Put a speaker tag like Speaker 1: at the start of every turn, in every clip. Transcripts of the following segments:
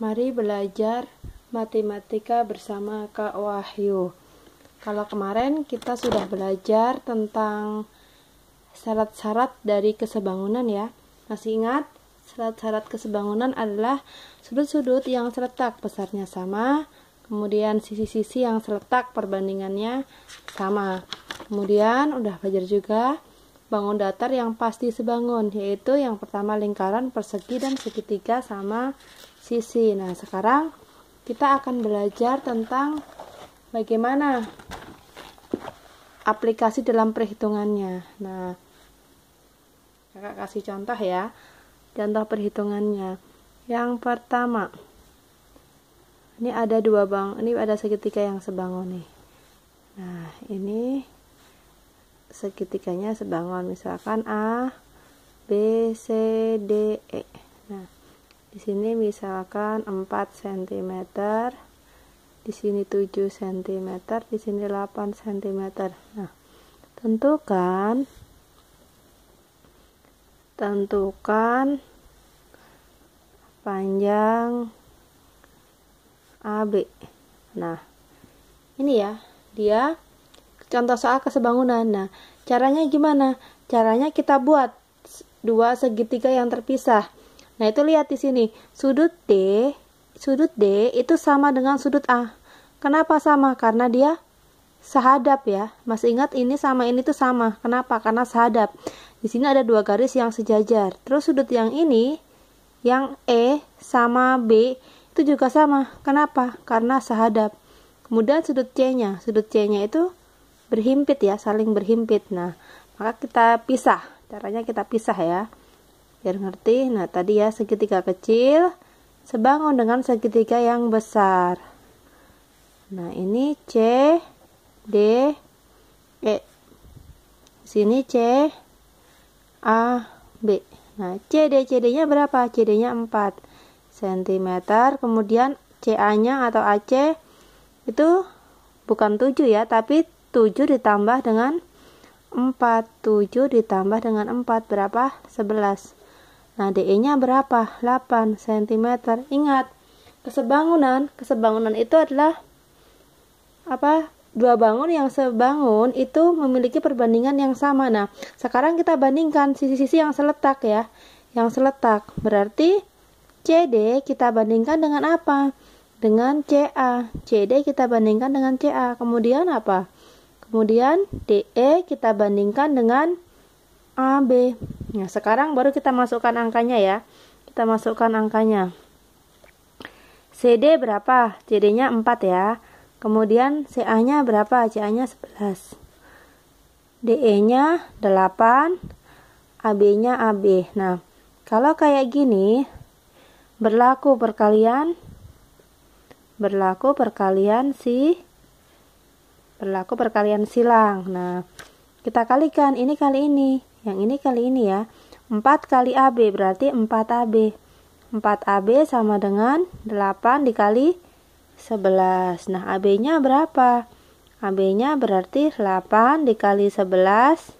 Speaker 1: Mari belajar matematika bersama Kak Wahyu. Kalau kemarin kita sudah belajar tentang syarat-syarat dari kesebangunan ya. Masih ingat? Syarat-syarat kesebangunan adalah sudut-sudut yang seletak besarnya sama, kemudian sisi-sisi yang seletak perbandingannya sama. Kemudian udah belajar juga bangun datar yang pasti sebangun yaitu yang pertama lingkaran persegi dan segitiga sama sisi nah sekarang kita akan belajar tentang bagaimana aplikasi dalam perhitungannya nah kakak kasih contoh ya contoh perhitungannya yang pertama ini ada dua bang ini ada segitiga yang sebangun nih nah ini segitiganya sebangun misalkan A B C D E nah di sini misalkan 4 cm di sini 7 cm di sini 8 cm nah tentukan tentukan panjang AB nah ini ya dia contoh soal kesebangunan. Nah, caranya gimana? Caranya kita buat dua segitiga yang terpisah. Nah, itu lihat di sini. Sudut D, sudut D itu sama dengan sudut A. Kenapa sama? Karena dia sehadap ya. Masih ingat ini sama ini tuh sama. Kenapa? Karena sehadap. Di sini ada dua garis yang sejajar. Terus sudut yang ini yang E sama B itu juga sama. Kenapa? Karena sehadap. Kemudian sudut C-nya. Sudut C-nya itu berhimpit ya saling berhimpit nah maka kita pisah caranya kita pisah ya biar ngerti nah tadi ya segitiga kecil sebangun dengan segitiga yang besar nah ini C D E sini C A B nah C D C D nya berapa C D nya 4 cm kemudian C A nya atau a c itu bukan 7 ya tapi 7 ditambah dengan 4 7 ditambah dengan 4 berapa? 11 nah DE nya berapa? 8 cm ingat kesebangunan kesebangunan itu adalah apa dua bangun yang sebangun itu memiliki perbandingan yang sama nah sekarang kita bandingkan sisi-sisi yang seletak ya yang seletak berarti CD kita bandingkan dengan apa? dengan CA CD kita bandingkan dengan CA kemudian apa? Kemudian DE kita bandingkan dengan AB. Nah, sekarang baru kita masukkan angkanya ya. Kita masukkan angkanya. CD berapa? CD-nya 4 ya. Kemudian CA-nya berapa? CA-nya 11. DE-nya 8. AB-nya AB. Nah, kalau kayak gini berlaku perkalian berlaku perkalian si berlaku perkalian silang. Nah, kita kalikan ini kali ini, yang ini kali ini ya. 4 kali AB berarti 4AB. 4AB sama dengan 8 dikali 11. Nah, AB-nya berapa? AB-nya berarti 8 dikali 11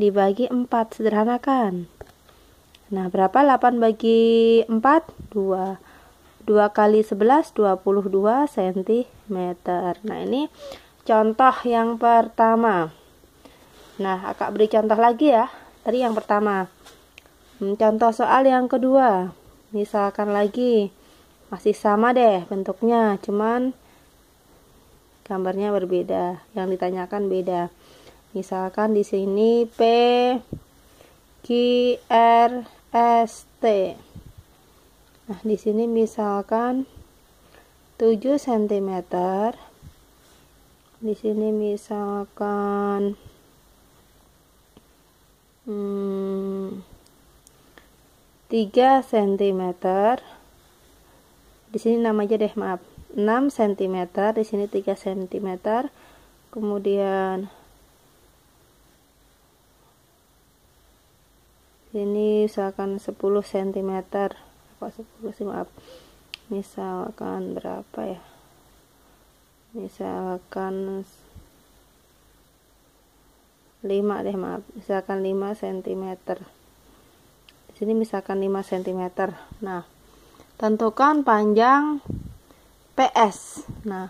Speaker 1: dibagi 4 sederhanakan. Nah, berapa 8 bagi 4? 2. 2 kali 11 22 cm. Nah, ini Contoh yang pertama. Nah, akak beri contoh lagi ya. Tadi yang pertama. Hmm, contoh soal yang kedua. Misalkan lagi masih sama deh bentuknya, cuman gambarnya berbeda. Yang ditanyakan beda. Misalkan di sini P Q R S T. Nah, di sini misalkan 7 cm di sini misalkan hmm, 3 cm di sini nama aja deh maaf 6 cm di sini 3 cm kemudian sini misalkan 10 cm kok 10 sih maaf misalkan berapa ya misalkan 5 deh maaf misalkan 5 cm di sini misalkan 5 cm nah tentukan panjang PS nah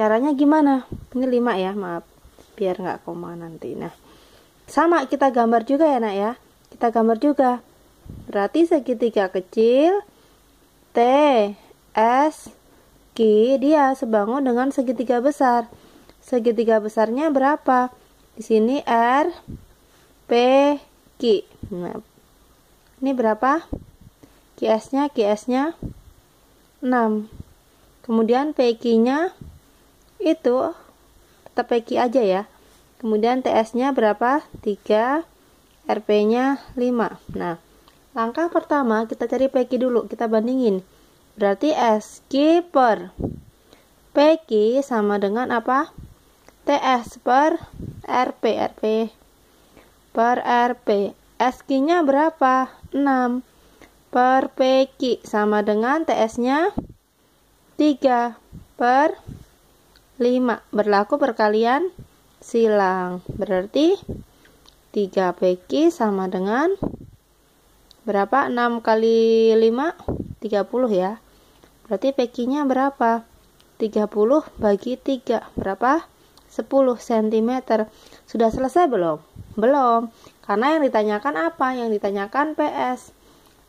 Speaker 1: caranya gimana ini 5 ya maaf biar nggak koma nanti nah sama kita gambar juga ya nak ya kita gambar juga berarti segitiga kecil T S meski dia sebangun dengan segitiga besar. Segitiga besarnya berapa? Di sini R, P, Q. Nah, ini berapa? QS-nya, QS-nya 6. Kemudian PQ-nya itu tetap PQ aja ya. Kemudian TS-nya berapa? 3, RP-nya 5. Nah, langkah pertama kita cari PQ dulu, kita bandingin Berarti S per PQ sama dengan apa? TS per RP RP per RP S SQ-nya berapa? 6 per P PQ sama dengan TS-nya 3 per 5 berlaku perkalian silang berarti 3 P PQ sama dengan berapa 6 kali 5 30 ya Berarti pekinya berapa? 30 bagi 3. Berapa? 10 cm. Sudah selesai belum? Belum. Karena yang ditanyakan apa? Yang ditanyakan PS.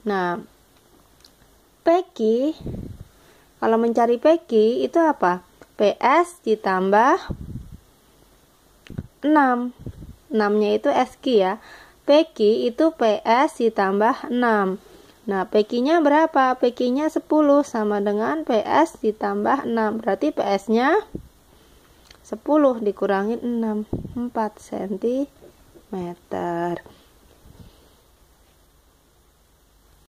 Speaker 1: Nah, Peki kalau mencari Peki itu apa? PS ditambah 6. 6-nya itu SQ ya. Peki itu PS ditambah 6. Nah, PQ-nya berapa? PQ-nya 10 sama dengan PS ditambah 6. Berarti PS-nya 10 dikurangi 6, 4 cm.